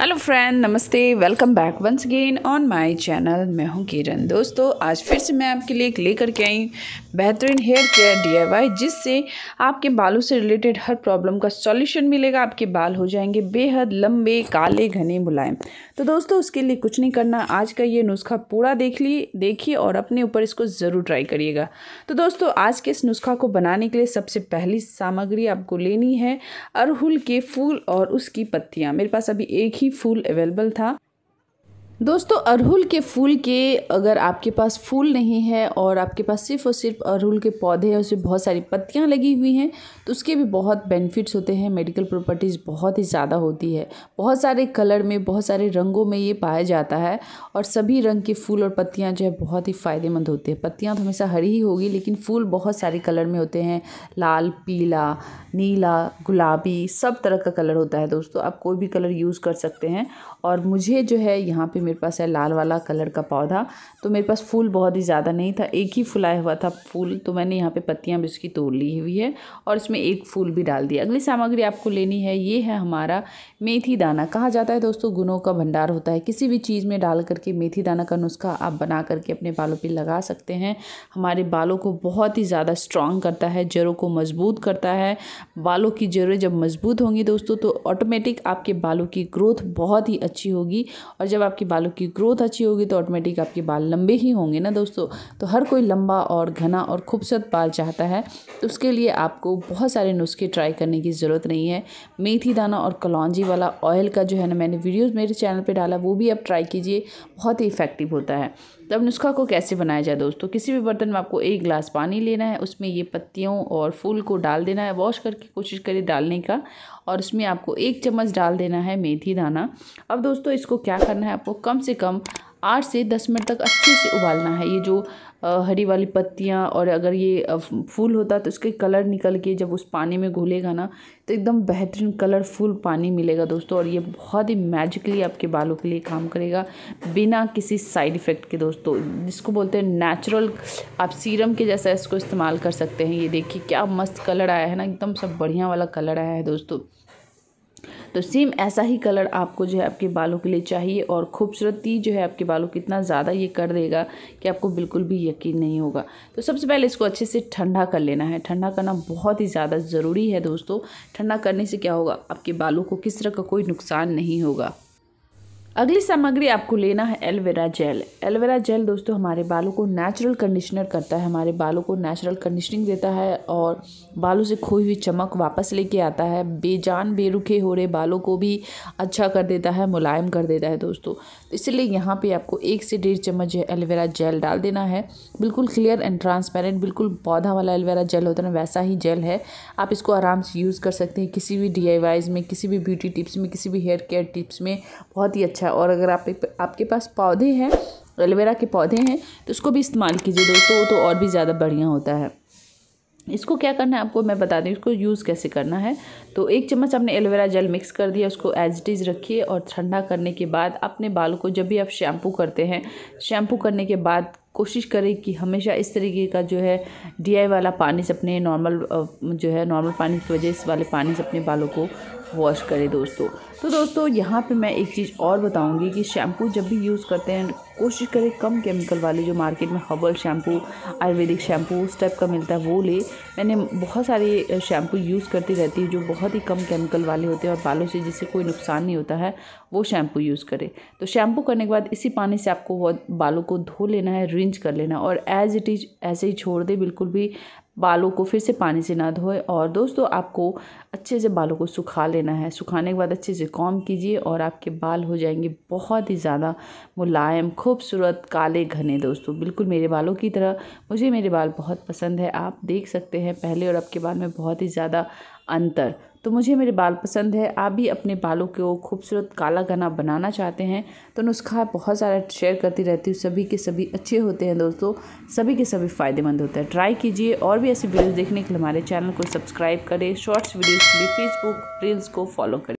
hello friend नमस्ते welcome back once again on my channel मैं हूं किरण दोस्तों आज फिर से मैं आपके लिए लेकर के आई बेहतरीन हेयर केयर डीआईवाई जिससे आपके बालों से रिलेटेड हर प्रॉब्लम का सॉल्यूशन मिलेगा आपके बाल हो जाएंगे बेहद लंबे काले घने मुलायम तो दोस्तों उसके लिए कुछ नहीं करना आज का ये नुस्खा पूरा देख ली देखिए और अपने ऊपर इसको ज़रूर ट्राई करिएगा तो दोस्तों आज के इस नुस्खा को बनाने के लिए सबसे पहली सामग्री आपको लेनी है अरहुल के फूल और उसकी पत्तियाँ मेरे पास अभी एक ही ही फूल अवेलेबल था दोस्तों अरहुल के फूल के अगर आपके पास फूल नहीं है और आपके पास सिर्फ और सिर्फ अरहुल के पौधे हैं उसमें बहुत सारी पत्तियां लगी हुई हैं तो उसके भी बहुत बेनिफिट्स होते हैं मेडिकल प्रॉपर्टीज़ बहुत ही ज़्यादा होती है बहुत सारे कलर में बहुत सारे रंगों में ये पाया जाता है और सभी रंग के फूल और पत्तियाँ जो है बहुत ही फ़ायदेमंद होते हैं पत्तियाँ तो हमेशा हरी ही होगी लेकिन फूल बहुत सारे कलर में होते हैं लाल पीला नीला गुलाबी सब तरह का कलर होता है दोस्तों आप कोई भी कलर यूज़ कर सकते हैं और मुझे जो है यहाँ पर मेरे पास है लाल वाला कलर का पौधा तो मेरे पास फूल बहुत ही ज़्यादा नहीं था एक ही फुलाया हुआ था फूल तो मैंने यहाँ पे पत्तियाँ भी उसकी तोड़ ली हुई है और इसमें एक फूल भी डाल दिया अगली सामग्री आपको लेनी है ये है हमारा मेथी दाना कहा जाता है दोस्तों गुणों का भंडार होता है किसी भी चीज़ में डाल करके मेथी दाना का नुस्खा आप बना करके अपने बालों पर लगा सकते हैं हमारे बालों को बहुत ही ज़्यादा स्ट्रांग करता है जड़ों को मजबूत करता है बालों की जड़ें जब मजबूत होंगी दोस्तों तो ऑटोमेटिक आपके बालों की ग्रोथ बहुत ही अच्छी होगी और जब आपके बालों की ग्रोथ अच्छी होगी तो ऑटोमेटिक आपके बाल लंबे ही होंगे ना दोस्तों तो हर कोई लंबा और घना और खूबसूरत बाल चाहता है तो उसके लिए आपको बहुत सारे नुस्खे ट्राई करने की ज़रूरत नहीं है मेथी दाना और कलौजी वाला ऑयल का जो है ना मैंने वीडियोज़ मेरे चैनल पर डाला वो भी आप ट्राई कीजिए बहुत ही इफ़ेक्टिव होता है तो अब नुस्खा को कैसे बनाया जाए दोस्तों किसी भी बर्तन में आपको एक गिलास पानी लेना है उसमें ये पत्तियों और फूल को डाल देना है वॉश करके कोशिश करिए डालने का और उसमें आपको एक चम्मच डाल देना है मेथी दाना अब दोस्तों इसको क्या करना है आपको कम से कम आठ से दस मिनट तक अच्छे से उबालना है ये जो हरी वाली पत्तियाँ और अगर ये फूल होता तो उसके कलर निकल के जब उस पानी में घुलेगा ना तो एकदम बेहतरीन कलरफुल पानी मिलेगा दोस्तों और ये बहुत ही मैजिकली आपके बालों के लिए काम करेगा बिना किसी साइड इफ़ेक्ट के दोस्तों जिसको बोलते हैं नेचुरल आप सीरम के जैसा इसको इस्तेमाल कर सकते हैं ये देखिए क्या मस्त कलर आया है ना एकदम सब बढ़िया वाला कलर आया है दोस्तों तो सेम ऐसा ही कलर आपको जो है आपके बालों के लिए चाहिए और खूबसूरती जो है आपके बालों को इतना ज़्यादा ये कर देगा कि आपको बिल्कुल भी यकीन नहीं होगा तो सबसे पहले इसको अच्छे से ठंडा कर लेना है ठंडा करना बहुत ही ज़्यादा ज़रूरी है दोस्तों ठंडा करने से क्या होगा आपके बालों को किस तरह का कोई नुकसान नहीं होगा अगली सामग्री आपको लेना है एलवेरा जेल एलवेरा जेल दोस्तों हमारे बालों को नेचुरल कंडीशनर करता है हमारे बालों को नेचुरल कंडीशनिंग देता है और बालों से खोई हुई चमक वापस लेके आता है बेजान बेरुखे हो रहे बालों को भी अच्छा कर देता है मुलायम कर देता है दोस्तों तो इसलिए यहाँ पे आपको एक से डेढ़ चम्मच एलवेरा जेल डाल देना है बिल्कुल क्लियर एंड ट्रांसपेरेंट बिल्कुल पौधा वाला एलवेरा जेल होता है ना वैसा ही जेल है आप इसको आराम से यूज़ कर सकते हैं किसी भी डी में किसी भी ब्यूटी टिप्स में किसी भी हेयर केयर टिप्स में बहुत ही अच्छा अच्छा और अगर आप आपके पास पौधे हैं एलोवेरा के पौधे हैं तो उसको भी इस्तेमाल कीजिए दोस्तों तो और भी ज़्यादा बढ़िया होता है इसको क्या करना है आपको मैं बता दूँ इसको यूज़ कैसे करना है तो एक चम्मच आपने एलोवेरा जेल मिक्स कर दिया उसको एज इट इज़ रखिए और ठंडा करने के बाद अपने बाल को जब भी आप शैम्पू करते हैं शैम्पू करने के बाद कोशिश करें कि हमेशा इस तरीके का जो है डी वाला पानी से अपने नॉर्मल जो है नॉर्मल पानी की वजह इस वाले पानी से अपने बालों को वॉश करें दोस्तों तो दोस्तों यहाँ पे मैं एक चीज़ और बताऊँगी कि शैम्पू जब भी यूज़ करते हैं कोशिश करें कम केमिकल वाले जो मार्केट में हर्बल शैम्पू आयुर्वेदिक शैम्पू उस टाइप का मिलता है वो ले मैंने बहुत सारे शैम्पू यूज़ करती रहती हूँ जो बहुत ही कम केमिकल वाले होते हैं और बालों से जिससे कोई नुकसान नहीं होता है वो शैम्पू यूज़ करें तो शैम्पू करने के बाद इसी पानी से आपको बालों को धो लेना है रिंज कर लेना और एज इट इज़ ऐसे ही छोड़ दे बिल्कुल भी बालों को फिर से पानी से ना धोए और दोस्तों आपको अच्छे से बालों को सुखा लेना है सुखाने के बाद अच्छे से कॉम कीजिए और आपके बाल हो जाएंगे बहुत ही ज़्यादा मुलायम खूबसूरत काले घने दोस्तों बिल्कुल मेरे बालों की तरह मुझे मेरे बाल बहुत पसंद है आप देख सकते हैं पहले और अब के बाल में बहुत ही ज़्यादा अंतर तो मुझे मेरे बाल पसंद है आप भी अपने बालों को खूबसूरत काला घना बनाना चाहते हैं तो नुस्खा बहुत सारा शेयर करती रहती हूँ सभी के सभी अच्छे होते हैं दोस्तों सभी के सभी फ़ायदेमंद होते हैं ट्राई कीजिए और भी ऐसी वीडियोस देखने के लिए हमारे चैनल को सब्सक्राइब करें शॉर्ट्स वीडियोस के लिए फेसबुक रील्स को फॉलो करें